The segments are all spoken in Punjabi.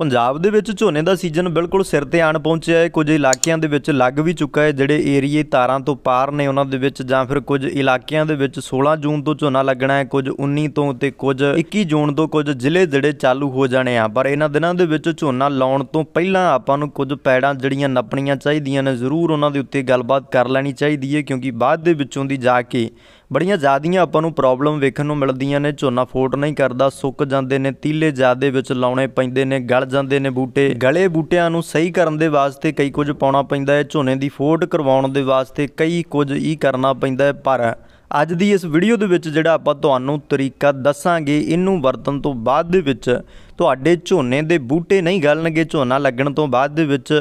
ਪੰਜਾਬ ਦੇ ਵਿੱਚ ਝੋਨੇ ਦਾ ਸੀਜ਼ਨ ਬਿਲਕੁਲ ਸਿਰ ਤੇ ਆਣ ਪਹੁੰਚਿਆ ਹੈ ਕੁਝ ਇਲਾਕਿਆਂ ਦੇ ਵਿੱਚ ਲੱਗ ਵੀ ਚੁੱਕਾ ਹੈ ਜਿਹੜੇ ਏਰੀਏ ਤਾਰਾਂ ਤੋਂ ਪਾਰ ਨੇ ਉਹਨਾਂ ਦੇ ਵਿੱਚ ਜਾਂ ਫਿਰ ਕੁਝ ਇਲਾਕਿਆਂ ਦੇ ਵਿੱਚ 16 ਜੂਨ ਤੋਂ ਝੋਨਾ ਲੱਗਣਾ ਹੈ ਕੁਝ 19 ਤੋਂ ਤੇ ਕੁਝ 21 ਜੂਨ ਤੋਂ ਕੁਝ ਜ਼ਿਲ੍ਹੇ ਜਿਹੜੇ ਚਾਲੂ ਹੋ ਜਾਣੇ ਆ ਪਰ ਇਹਨਾਂ ਦਿਨਾਂ ਦੇ ਵਿੱਚ ਝੋਨਾ ਲਾਉਣ ਤੋਂ ਪਹਿਲਾਂ ਆਪਾਂ ਨੂੰ ਕੁਝ ਪੈੜਾਂ ਜਿਹੜੀਆਂ ਨੱਪਣੀਆਂ ਚਾਹੀਦੀਆਂ ਨੇ ਜ਼ਰੂਰ ਉਹਨਾਂ ਦੇ ਉੱਤੇ ਗੱਲਬਾਤ ਕਰ ਲੈਣੀ ਚਾਹੀਦੀ ਹੈ ਕਿਉਂਕਿ ਬਾਅਦ ਦੇ ਵਿੱਚੋਂ ਦੀ ਜਾ ਕੇ ਬੜੀਆਂ ਜ਼ਿਆਦੀਆਂ ਆਪਾਂ ਨੂੰ ਪ੍ਰੋਬਲਮ ਵੇਖਣ ਨੂੰ ਮਿਲਦੀਆਂ ਨੇ ਝੋਨਾ ਫੋਟ ਨਹੀਂ ਕਰਦਾ ਸੁੱਕ ਜਾਂਦੇ ਨੇ ਤੀਲੇ ਜ਼ਿਆਦੇ ਵਿੱਚ ਲਾਉਣੇ ਪੈਂਦੇ ਨੇ ਗਲ ਜਾਂਦੇ ਨੇ ਬੂਟੇ ਗਲੇ ਬੂਟਿਆਂ ਨੂੰ ਸਹੀ ਕਰਨ ਦੇ ਵਾਸਤੇ ਕਈ ਕੁਝ ਪਾਉਣਾ ਪੈਂਦਾ ਹੈ ਝੋਨੇ ਦੀ ਫੋਟ ਕਰਵਾਉਣ ਦੇ ਵਾਸਤੇ ਕਈ ਕੁਝ ਹੀ ਕਰਨਾ ਪੈਂਦਾ ਹੈ ਪਰ ਅੱਜ ਦੀ ਇਸ ਵੀਡੀਓ ਦੇ ਵਿੱਚ ਜਿਹੜਾ ਆਪਾਂ ਤੁਹਾਨੂੰ ਤਰੀਕਾ ਦੱਸਾਂਗੇ ਇਹਨੂੰ ਵਰਤਣ ਤੋਂ ਬਾਅਦ ਦੇ ਵਿੱਚ ਤੁਹਾਡੇ ਝੋਨੇ ਦੇ ਬੂਟੇ ਨਹੀਂ ਗਲਣਗੇ ਝੋਨਾ ਲੱਗਣ ਤੋਂ ਬਾਅਦ ਦੇ ਵਿੱਚ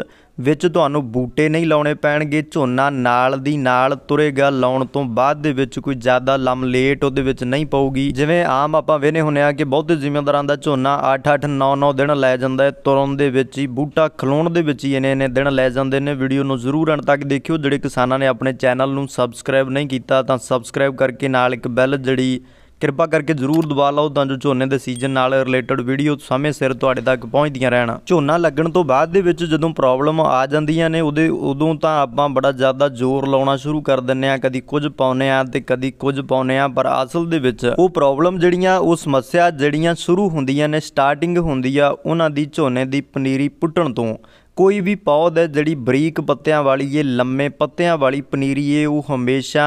ਵਿੱਚ ਤੁਹਾਨੂੰ ਬੂਟੇ ਨਹੀਂ ਲਾਉਣੇ ਪੈਣਗੇ ਝੋਨਾ ਨਾਲ ਦੀ ਨਾਲ ਤੁਰੇਗਾ ਲਾਉਣ ਤੋਂ ਬਾਅਦ ਦੇ ਵਿੱਚ ਕੋਈ ਜ਼ਿਆਦਾ ਲੰਮ ਲੇਟ ਉਹਦੇ ਵਿੱਚ ਨਹੀਂ ਪਊਗੀ ਜਿਵੇਂ ਆਮ ਆਪਾਂ ਵੇਨੇ ਹੁੰਨੇ ਆ ਕਿ ਬਹੁਤੇ ਜ਼ਿਮੀਂਦਾਰਾਂ ਦਾ ਝੋਨਾ 8-8 9-9 ਦਿਨ ਲੈ ਜਾਂਦਾ ਹੈ ਤੁਰਨ ਦੇ ਵਿੱਚ ਹੀ ਬੂਟਾ ਖਲੋਣ ਦੇ ਵਿੱਚ ਹੀ ਇਹਨੇ ਇਹਨੇ ਦਿਨ ਲੈ ਜਾਂਦੇ ਨੇ ਵੀਡੀਓ ਨੂੰ ਜ਼ਰੂਰ ਅੰਤ ਤੱਕ ਦੇਖਿਓ ਜਿਹੜੇ ਕਿਸਾਨਾਂ ਨੇ ਆਪਣੇ ਚੈਨਲ ਨੂੰ ਸਬਸਕ੍ਰਾਈਬ ਨਹੀਂ ਕੀਤਾ ਤਾਂ ਸਬਸਕ੍ਰਾਈਬ ਕਰਕੇ ਨਾਲ ਇੱਕ ਬੈਲ ਜਿਹੜੀ ਕਿਰਪਾ ਕਰਕੇ ਜ਼ਰੂਰ ਦਬਾ ਲਓ ਤਾਂ ਜੋ ਝੋਨੇ ਦੇ ਸੀਜ਼ਨ ਨਾਲ ਰਿਲੇਟਡ ਵੀਡੀਓ ਸਮੇਂ ਸਿਰ ਤੁਹਾਡੇ ਤੱਕ ਪਹੁੰਚਦੀਆਂ ਰਹਿਣ ਝੋਨਾ ਲੱਗਣ ਤੋਂ ਬਾਅਦ ਦੇ ਵਿੱਚ ਜਦੋਂ ਪ੍ਰੋਬਲਮ ਆ ਜਾਂਦੀਆਂ ਨੇ ਉਹਦੇ ਉਦੋਂ ਤਾਂ ਆਪਾਂ ਬੜਾ ਜ਼ਿਆਦਾ ਜ਼ੋਰ ਲਾਉਣਾ ਸ਼ੁਰੂ ਕਰ ਦਿੰਨੇ ਆ ਕਦੀ ਕੁਝ ਪਾਉਨੇ ਆ ਤੇ ਕਦੀ ਕੁਝ ਪਾਉਨੇ ਆ ਪਰ ਅਸਲ ਦੇ ਵਿੱਚ ਉਹ ਪ੍ਰੋਬਲਮ ਜਿਹੜੀਆਂ ਉਹ ਸਮੱਸਿਆ ਜਿਹੜੀਆਂ ਸ਼ੁਰੂ ਹੁੰਦੀਆਂ ਨੇ ਸਟਾਰਟਿੰਗ ਹੁੰਦੀ ਆ ਉਹਨਾਂ ਦੀ ਝੋਨੇ ਦੀ ਪਨੀਰੀ ਪੁੱਟਣ ਤੋਂ ਕੋਈ ਵੀ ਪੌਦ ਹੈ ਜਿਹੜੀ ਬਰੀਕ ਪੱਤਿਆਂ ਵਾਲੀ ਏ ਲੰਮੇ ਪੱਤਿਆਂ ਵਾਲੀ ਪਨੀਰੀ ਏ ਉਹ ਹਮੇਸ਼ਾ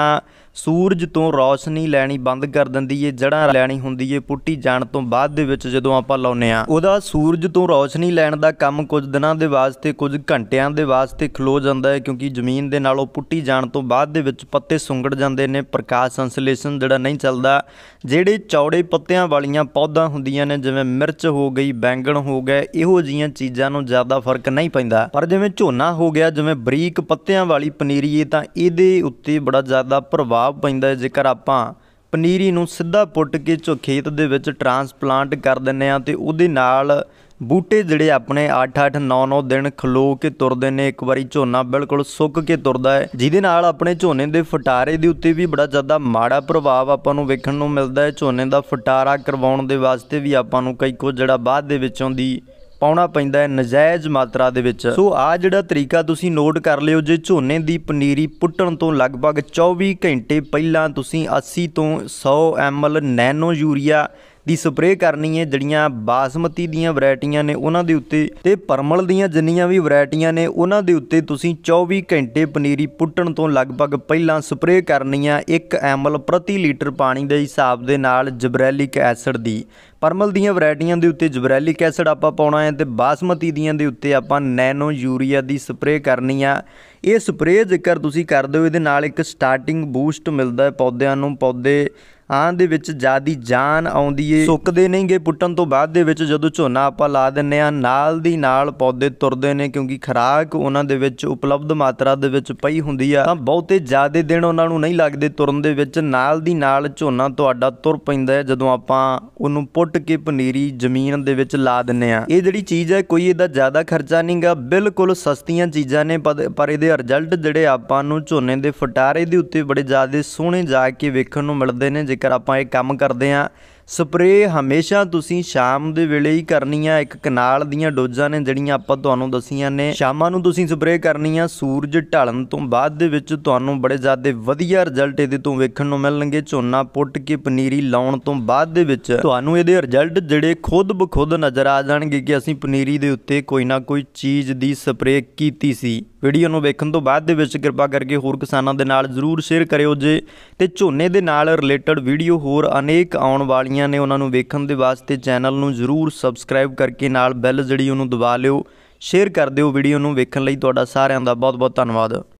ਸੂਰਜ ਤੋਂ ਰੌਸ਼ਨੀ ਲੈਣੀ ਬੰਦ ਕਰ ਦਿੰਦੀ ਏ ਜੜਾਂ ਲੈਣੀ ਹੁੰਦੀ ਏ ਪੁੱਟੀ ਜਾਣ ਤੋਂ ਬਾਅਦ ਦੇ ਵਿੱਚ ਜਦੋਂ ਆਪਾਂ ਲਾਉਨੇ ਆ ਉਹਦਾ ਸੂਰਜ ਤੋਂ ਰੌਸ਼ਨੀ ਲੈਣ ਦਾ ਕੰਮ ਕੁਝ ਦਿਨਾਂ ਦੇ ਵਾਸਤੇ ਕੁਝ ਘੰਟਿਆਂ ਦੇ ਵਾਸਤੇ ਖਲੋ ਜਾਂਦਾ ਹੈ ਕਿਉਂਕਿ ਜ਼ਮੀਨ ਦੇ ਨਾਲ ਉਹ ਪੁੱਟੀ ਜਾਣ ਤੋਂ ਬਾਅਦ ਦੇ ਵਿੱਚ ਪੱਤੇ ਸੁੰਗੜ ਜਾਂਦੇ ਨੇ ਪ੍ਰਕਾਸ਼ ਸੰਸ਼ਲੇਸ਼ਨ ਜਿਹੜਾ ਨਹੀਂ ਚੱਲਦਾ ਜਿਹੜੇ ਚੌੜੇ ਪੱਤਿਆਂ ਵਾਲੀਆਂ ਪੌਦਾਂ ਹੁੰਦੀਆਂ ਨੇ ਜਿਵੇਂ ਮਿਰਚ ਹੋ ਗਈ ਬੈਂਗਣ ਹੋ ਗਏ ਇਹੋ ਜੀਆਂ ਚੀਜ਼ਾਂ ਨੂੰ ਜ਼ਿਆਦਾ ਫਰਕ ਨਹੀਂ ਪੈਂਦਾ ਪਰ ਜਿਵੇਂ ਝੋਨਾ ਹੋ ਗਿਆ ਜਿਵੇਂ ਬਰੀਕ ਪੱਤਿਆਂ ਵਾਲੀ ਪਨੀਰੀ ਇਹ ਤਾਂ ਇਹਦੇ ਉੱਤੇ ਬੜਾ ਜ਼ਿਆਦਾ ਪ੍ਰਭਾਵ ਪ੍ਰਭਾਵ ਪੈਂਦਾ ਜੇਕਰ ਆਪਾਂ ਪਨੀਰੀ ਨੂੰ ਸਿੱਧਾ ਪੁੱਟ ਕੇ ਚੋ ਖੇਤ ਦੇ ਵਿੱਚ ਟ੍ਰਾਂਸਪਲਾਂਟ ਕਰ ਦਿੰਨੇ ਆ ਤੇ ਉਹਦੇ ਨਾਲ ਬੂਟੇ ਜਿਹੜੇ ਆਪਣੇ 8-8 9-9 ਦਿਨ ਖਲੋ ਕੇ ਤੁਰਦੇ ਨੇ ਇੱਕ ਵਾਰੀ ਝੋਨਾ ਬਿਲਕੁਲ ਸੁੱਕ ਕੇ ਤੁਰਦਾ ਹੈ ਜਿਹਦੇ ਨਾਲ ਆਪਣੇ ਝੋਨੇ ਦੇ ਫਟਾਰੇ ਦੇ ਉੱਤੇ ਵੀ ਬੜਾ ਜ਼ਿਆਦਾ ਮਾੜਾ ਪ੍ਰਭਾਵ ਆਪਾਂ ਨੂੰ ਵੇਖਣ ਨੂੰ ਮਿਲਦਾ ਹੈ ਝੋਨੇ ਦਾ ਫਟਾਰਾ ਕਰਵਾਉਣ ਦੇ ਵਾਸਤੇ ਵੀ ਆਪਾਂ ਨੂੰ ਕਈ ਕੁ ਜਿਹੜਾ ਬਾਅਦ ਦੇ ਵਿੱਚੋਂ ਦੀ ਪਾਉਣਾ ਪੈਂਦਾ ਹੈ ਨਜਾਇਜ਼ ਮਾਤਰਾ ਦੇ ਵਿੱਚ ਸੋ ਆ ਜਿਹੜਾ ਤਰੀਕਾ ਤੁਸੀਂ ਨੋਟ ਕਰ ਲਿਓ ਜੇ ਝੋਨੇ ਦੀ ਪਨੀਰੀ ਪੁੱਟਣ ਤੋਂ ਲਗਭਗ 24 ਘੰਟੇ ਪਹਿਲਾਂ ਤੁਸੀਂ 80 ਤੋਂ 100 ml ਨੈਨੋ ਯੂਰੀਆ ਦੀ ਸਪਰੇਅ ਕਰਨੀ ਹੈ ਜਿਹੜੀਆਂ ਬਾਸਮਤੀ ਦੀਆਂ ਵੈਰਾਈਟੀਆਂ ਨੇ ਉਹਨਾਂ ਦੇ ਉੱਤੇ ਤੇ ਪਰਮਲ ਦੀਆਂ ਜਿੰਨੀਆਂ ਵੀ ਵੈਰਾਈਟੀਆਂ ਨੇ ਉਹਨਾਂ ਦੇ ਉੱਤੇ ਤੁਸੀਂ 24 ਘੰਟੇ ਪਨੀਰੀ ਪੁੱਟਣ ਤੋਂ ਲਗਭਗ ਪਹਿਲਾਂ ਸਪਰੇਅ ਕਰਨੀ ਆ 1 ਐਮਲ ਪ੍ਰਤੀ ਲੀਟਰ ਪਾਣੀ ਦੇ ਹਿਸਾਬ ਦੇ ਨਾਲ ਜਬਰੈਲਿਕ ਐਸਿਡ ਦੀ ਪਰਮਲ ਦੀਆਂ ਵੈਰਾਈਟੀਆਂ ਦੇ ਉੱਤੇ ਜਬਰੈਲਿਕ ਐਸਿਡ ਆਪਾਂ ਪਾਉਣਾ ਹੈ ਤੇ ਬਾਸਮਤੀ ਦੀਆਂ ਦੇ ਉੱਤੇ ਆਪਾਂ ਨੈਨੋ ਯੂਰੀਆ ਦੀ ਸਪਰੇਅ ਕਰਨੀ ਆ ਇਹ ਸਪਰੇਅ ਜੇਕਰ ਤੁਸੀਂ ਕਰਦੇ ਹੋ ਇਹਦੇ ਨਾਲ ਇੱਕ ਸਟਾਰਟਿੰਗ ਬੂਸਟ ਮਿਲਦਾ ਹੈ ਪੌਦਿਆਂ ਨੂੰ ਪੌਦੇ ਆਂ ਦੇ ਵਿੱਚ ਜਿਆਦੀ ਜਾਨ ਆਉਂਦੀ ਏ ਸੁੱਕਦੇ ਨਹੀਂਗੇ ਪੁੱਟਣ ਤੋਂ ਬਾਅਦ ਦੇ ਵਿੱਚ ਜਦੋਂ ਝੋਨਾ ਆਪਾਂ ਲਾ ਦਿੰਨੇ ਆ ਨਾਲ ਦੀ ਨਾਲ ਪੌਦੇ ਤੁਰਦੇ ਨੇ ਕਿਉਂਕਿ ਖਰਾਕ ਉਹਨਾਂ ਦੇ ਵਿੱਚ ਉਪਲਬਧ ਮਾਤਰਾ ਦੇ ਵਿੱਚ ਪਈ ਹੁੰਦੀ ਆ ਤਾਂ ਬਹੁਤੇ ਜ਼ਿਆਦੇ ਦਿਨ ਉਹਨਾਂ ਨੂੰ ਨਹੀਂ ਲੱਗਦੇ ਤੁਰਨ ਦੇ ਵਿੱਚ ਨਾਲ ਦੀ ਨਾਲ ਝੋਨਾ ਤੁਹਾਡਾ ਤੁਰ ਪੈਂਦਾ ਹੈ ਜਦੋਂ ਆਪਾਂ ਉਹਨੂੰ ਪੁੱਟ ਕੁੱਟ ਕੇ ਪਨੀਰੀ ਜ਼ਮੀਨ ਦੇ ਵਿੱਚ ਲਾ ਦਿੰਨੇ ਆ ਇਹ ਜਿਹੜੀ ਚੀਜ਼ ਹੈ ਕੋਈ ਇਹਦਾ ਜ਼ਿਆਦਾ ਖਰਚਾ ਨਹੀਂਗਾ ਬਿਲਕੁਲ ਸਸਤੀਆਂ ਚੀਜ਼ਾਂ ਨੇ ਪਰ ਇਹਦੇ ਰਿਜ਼ਲਟ ਜਿਹੜੇ ਆਪਾਂ ਨੂੰ ਝੋਨੇ ਦੇ ਫਟਾਰੇ ਦੇ ਉੱਤੇ ਬੜੇ ਜ਼ਿਆਦਾ ਸੋਹਣੇ ਜਾ ਕੇ ਵੇਖਣ ਨੂੰ ਮਿਲਦੇ ਨੇ ਜੇਕਰ ਆਪਾਂ ਇਹ ਕੰਮ ਕਰਦੇ ਆ ਸਪਰੇਅ ਹਮੇਸ਼ਾ ਤੁਸੀਂ ਸ਼ਾਮ ਦੇ ਵੇਲੇ ਹੀ ਕਰਨੀ ਆ ਇੱਕ ਕਨਾਲ ਦੀਆਂ ਡੋਜ਼ਾਂ ਨੇ ਜਿਹੜੀਆਂ ਆਪਾਂ ਤੁਹਾਨੂੰ ਦਸੀਆਂ ਨੇ ਸ਼ਾਮਾਂ ਨੂੰ ਤੁਸੀਂ ਸਪਰੇਅ ਕਰਨੀ ਆ ਸੂਰਜ ਢਲਣ ਤੋਂ ਬਾਅਦ ਦੇ ਵਿੱਚ ਤੁਹਾਨੂੰ ਬੜੇ ਜ਼ਿਆਦੇ ਵਧੀਆ ਰਿਜ਼ਲਟ ਇਹਦੇ ਤੋਂ ਵੇਖਣ ਨੂੰ ਮਿਲਣਗੇ ਝੋਨਾ ਪੁੱਟ ਕੇ ਪਨੀਰੀ ਲਾਉਣ ਤੋਂ ਬਾਅਦ ਦੇ ਵਿੱਚ ਤੁਹਾਨੂੰ ਇਹਦੇ ਰਿਜ਼ਲਟ ਜਿਹੜੇ ਖੁਦ ਬਖੁਦ ਨਜ਼ਰ ਆ ਜਾਣਗੇ ਕਿ ਅਸੀਂ ਪਨੀਰੀ ਦੇ ਉੱਤੇ ਕੋਈ ਨਾ ਕੋਈ ਚੀਜ਼ ਦੀ ਸਪਰੇਅ ਕੀਤੀ ਸੀ ਵੀਡੀਓ ਨੂੰ ਵੇਖਣ ਤੋਂ ਬਾਅਦ ਦੇ ਵਿੱਚ ਕਿਰਪਾ ਕਰਕੇ ਹੋਰ ਕਿਸਾਨਾਂ ਦੇ ਨਾਲ ਜ਼ਰੂਰ ਸ਼ੇਅਰ ਕਰਿਓ ਜੇ ਤੇ ਝੋਨੇ ਦੇ ਨਾਲ ਰਿਲੇਟਡ ਵੀਡੀਓ ਹੋਰ ਅਨੇਕ ਆਉਣ ਵਾਲੀਆਂ ਨੇ ਉਹਨਾਂ ਨੂੰ ਵੇਖਣ ਦੇ ਵਾਸਤੇ ਚੈਨਲ ਨੂੰ ਜ਼ਰੂਰ ਸਬਸਕ੍ਰਾਈਬ ਕਰਕੇ ਨਾਲ ਬੈਲ ਜਿਹੜੀ ਉਹਨੂੰ ਦਬਾ ਲਿਓ ਸ਼ੇਅਰ ਕਰ ਦਿਓ ਵੀਡੀਓ ਨੂੰ ਵੇਖਣ ਲਈ ਤੁਹਾਡਾ ਸਾਰਿਆਂ ਦਾ ਬਹੁਤ ਬਹੁਤ ਧੰਨਵਾਦ